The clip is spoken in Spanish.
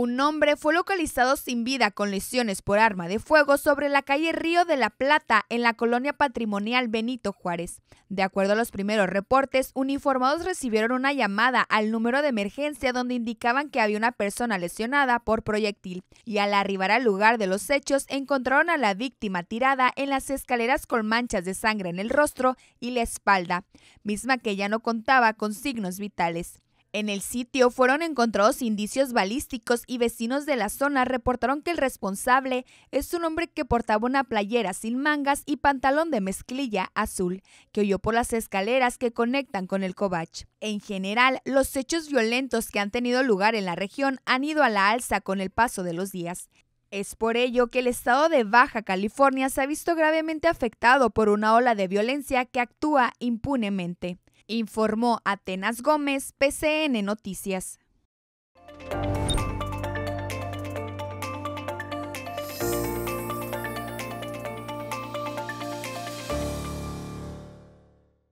Un hombre fue localizado sin vida con lesiones por arma de fuego sobre la calle Río de la Plata en la colonia patrimonial Benito Juárez. De acuerdo a los primeros reportes, uniformados recibieron una llamada al número de emergencia donde indicaban que había una persona lesionada por proyectil y al arribar al lugar de los hechos encontraron a la víctima tirada en las escaleras con manchas de sangre en el rostro y la espalda, misma que ya no contaba con signos vitales. En el sitio fueron encontrados indicios balísticos y vecinos de la zona reportaron que el responsable es un hombre que portaba una playera sin mangas y pantalón de mezclilla azul, que huyó por las escaleras que conectan con el cobach. En general, los hechos violentos que han tenido lugar en la región han ido a la alza con el paso de los días. Es por ello que el estado de Baja California se ha visto gravemente afectado por una ola de violencia que actúa impunemente informó Atenas Gómez, PCN Noticias.